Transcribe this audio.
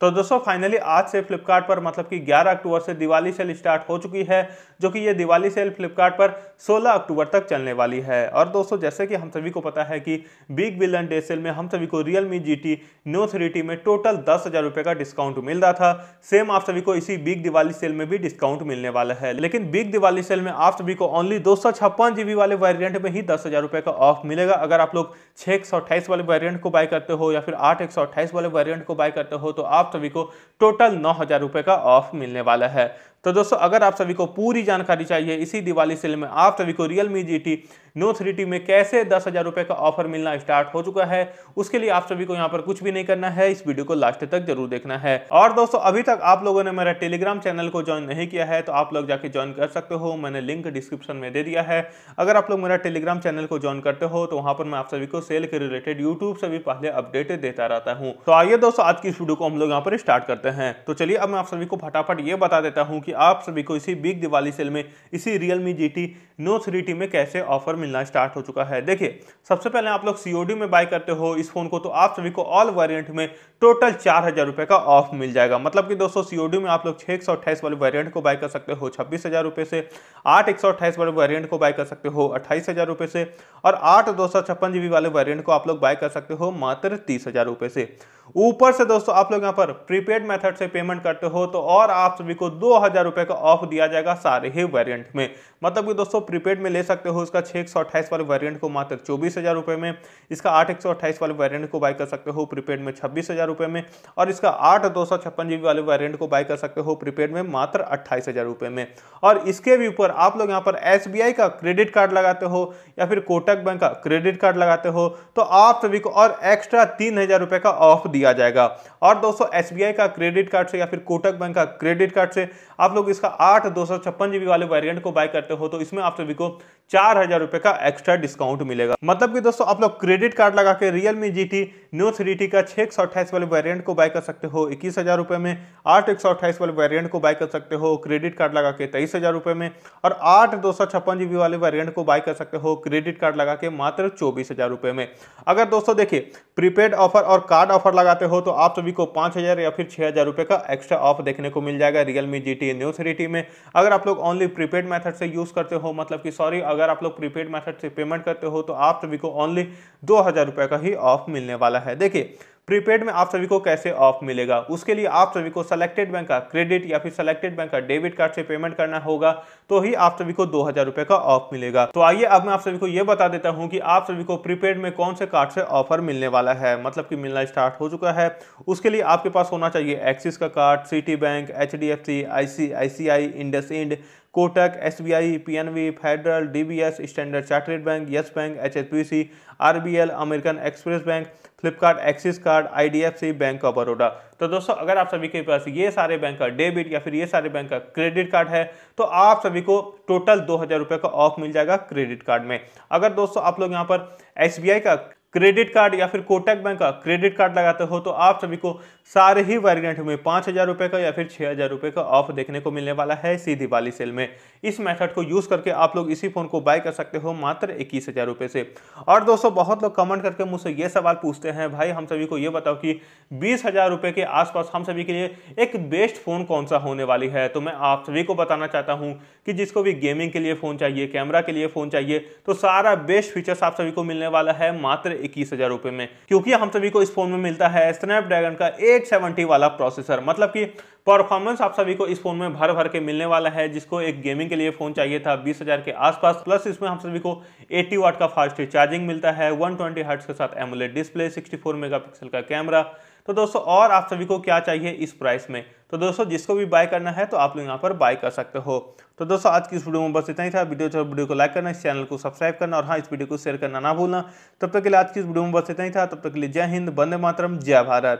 तो दोस्तों फाइनली आज से फ्लिपकार्ट पर मतलब कि 11 अक्टूबर से दिवाली सेल स्टार्ट हो चुकी है जो कि ये दिवाली सेल फ्लिपकार्ट पर 16 अक्टूबर तक चलने वाली है और दोस्तों जैसे कि हम सभी को पता है कि बिग बिलियन डे सेल में हम सभी को real me G T Neo three T में टोटल दस हज़ार रुपये का डिस्काउंट मिल रहा था सेम आप सभी को इसी बिग दिवाली सेल में भी डिस्काउंट मिलने वाला है लेकिन बिग दिवाली सेल में आप सभी को ओनली दो जीबी वाले वेरियंट में ही दस हज़ार का ऑफ मिलेगा अगर आप लोग छः वाले वेरियंट को बाय करते हो या फिर आठ वाले वेरियंट को बाय करते हो तो आप सभी को टोटल नौ हजार रुपए का ऑफ मिलने वाला है तो दोस्तों अगर आप सभी को पूरी जानकारी चाहिए इसी दिवाली सेल में आप सभी को real me G T Neo में कैसे दस हज़ार रुपये का ऑफर मिलना स्टार्ट हो चुका है उसके लिए आप सभी को यहाँ पर कुछ भी नहीं करना है इस वीडियो को लास्ट तक जरूर देखना है और दोस्तों अभी तक आप लोगों ने मेरा टेलीग्राम चैनल को ज्वाइन नहीं किया है तो आप लोग जाके ज्वाइन कर सकते हो मैंने लिंक डिस्क्रिप्शन में दे दिया है अगर आप लोग मेरा टेलीग्राम चैनल को ज्वाइन करते हो तो वहाँ पर मैं आप सभी को सेल के रिलेटेड यूट्यूब से भी पहले अपडेट देता रहता हूँ तो आइए दोस्तों आज की इस वीडियो को हम लोग यहाँ पर स्टार्ट करते हैं तो चलिए अब मैं आप सभी को फटाफट ये बता देता हूँ कि आप सभी को इसी बिग दिवाली सेल में इसी real me G T Neo three T में कैसे ऑफर मिलना स्टार्ट हो चुका है देखिए सबसे पहले आप लोग सी में बाय करते हो इस फोन को तो आप सभी को ऑल वेरियंट में टोटल चार हजार रुपए का ऑफ मिल जाएगा मतलब कि दोस्तों सी में आप लोग छह एक सौ अट्ठाईस वाले वेरियंट को बाय कर सकते हो छब्बीस हजार रुपए से आठ एक सौ अट्ठाईस वाले वेरियंट को बाय कर सकते हो अट्ठाईस हजार रुपए से और आठ दो सौ छप्पन जीबी वाले वेरियंट को आप लोग बाय कर सकते हो मात्र तीस हजार रुपए से ऊपर से दोस्तों आप लोग यहाँ पर प्रीपेड मेथड से पेमेंट करते हो तो और आप सभी को दो हज़ार रुपए का ऑफ दिया जाएगा सारे ही वेरिएंट में मतलब कि दोस्तों प्रीपेड में ले सकते हो इसका छह एक सौ अट्ठाइस वाले वेरियंट को मात्र चौबीस हज़ार रुपए में इसका आठ एक सौ अट्ठाइस वाले वेरियंट को बाय कर सकते हो प्रीपेड में छब्बीस हज़ार रुपये में और इसका आठ दो सौ छप्पन जीबी वाले वेरियंट को बाय कर सकते हो प्रीपेड में मात्र अट्ठाईस हज़ार रुपए में और इसके भी ऊपर आप लोग यहाँ पर एस बी आई का क्रेडिट कार्ड लगाते हो या फिर कोटक बैंक का क्रेडिट कार्ड लगाते हो तो आप सभी को और एक्स्ट्रा तीन हज़ार रुपए का ऑफ दिया जाएगा और दोस्तों एस का क्रेडिट कार्ड से या फिर कोटक बैंक का क्रेडिट कार्ड से आप लोग इसका आठ दो वाले वेरियंट को बाय करते हो तो इसमें आप सभी को चार हजार रुपए का एक्स्ट्रा डिस्काउंट मिलेगा मतलब कि दोस्तों आप लोग क्रेडिट कार्ड लगा के real me G T Neo three T का छह एक सौ अट्ठाईस वाले वेरियंट को बाय कर सकते हो इक्कीस हजार रुपए में आठ एक सौ अट्ठाईस वाले वेरियंट को बाय कर सकते हो क्रेडिट कार्ड लगा के तेईस हजार रुपए में और आठ दो सौ छप्पन जीबी वाले वेरियंट को बाय कर सकते हो क्रेडिट कार्ड लगा के मात्र चौबीस हजार रुपए में अगर दोस्तों देखिए प्रीपेड ऑफर और कार्ड ऑफर लगाते हो तो आप सभी को पांच हजार या फिर छह हजार रुपए का एक्स्ट्रा ऑफ देखने को मिल जाएगा Realme G T Neo three T में अगर आप लोग ओनली प्रीपेड मैथड से यूज करते हो मतलब कि सॉरी अगर आप लोग प्रीपेड मैथड से पेमेंट करते हो तो आप सभी को ओनली दो हज़ार रुपये का ही ऑफ मिलने वाला है देखिए प्रीपेड में आप सभी को कैसे ऑफ मिलेगा उसके लिए आप सभी को सेलेक्टेड बैंक का क्रेडिट या फिर सेलेक्टेड बैंक का डेबिट कार्ड से पेमेंट करना होगा तो ही आप सभी को दो हजार रुपए का ऑफ मिलेगा तो आइए अब मैं आप सभी को यह बता देता हूं कि आप सभी को प्रीपेड में कौन से कार्ड से ऑफर मिलने वाला है मतलब कि मिलना स्टार्ट हो चुका है उसके लिए आपके पास होना चाहिए एक्सिस का card Citi bank H D F C I IndusInd Kotak S B I P N B Federal D B S Standard Chartered bank Yes bank H H P C RBL American Express bank Flipkart Axis card IDFC bank of Baroda तो दोस्तों अगर आप सभी के पास ये सारे bank का debit या फिर ये सारे बैंक का क्रेडिट कार्ड है तो आप सभी को टोटल दो हज़ार रुपये का ऑफ मिल जाएगा क्रेडिट कार्ड में अगर दोस्तों आप लोग यहाँ पर एस का क्रेडिट कार्ड या फिर कोटक बैंक का क्रेडिट कार्ड लगाते हो तो आप सभी को सारे ही वेरिएंट में पाँच हज़ार रुपये का या फिर छः हज़ार रुपये का ऑफ देखने को मिलने वाला है इसी दिवाली सेल में इस मेथड को यूज़ करके आप लोग इसी फ़ोन को बाय कर सकते हो मात्र इक्कीस हज़ार रुपये से और दोस्तों बहुत लोग कमेंट करके मुझसे ये सवाल पूछते हैं भाई हम सभी को ये बताओ कि बीस हज़ार रुपये के आसपास हम सभी के लिए एक बेस्ट फ़ोन कौन सा होने वाली है तो मैं आप सभी को बताना चाहता हूँ कि जिसको भी गेमिंग के लिए फ़ोन चाहिए कैमरा के लिए फ़ोन चाहिए तो सारा बेस्ट फीचर्स आप सभी को मिलने वाला है मात्र इक्कीस हजार रुपए में क्योंकि हम सभी को इस फोन में मिलता है स्नैपड्रैगन का 870 वाला प्रोसेसर मतलब कि परफॉर्मेंस आप सभी को इस फोन में भर भर के मिलने वाला है जिसको एक गेमिंग के लिए फोन चाहिए था बीस हजार के आसपास प्लस इसमें हम सभी को 80 वाट का फास्ट चार्जिंग मिलता है 120 ट्वेंटी के साथ एमुलेट डिस्प्ले 64 मेगापिक्सल का कैमरा तो दोस्तों और आप सभी को क्या चाहिए इस प्राइस में तो दोस्तों जिसको भी बाय करना है तो आप लोग यहाँ पर बाय कर सकते हो तो दोस्तों आज की इस वीडियो में बस इतना ही था वीडियो चाहे वीडियो को लाइक करना इस चैनल को सब्सक्राइब करना और हाँ इस वीडियो को शेयर करना ना भूलना तब तक के लिए आज की इस वीडियो में बस इतना ही था तब तक के लिए जय हिंद बंदे मातरम जय भारत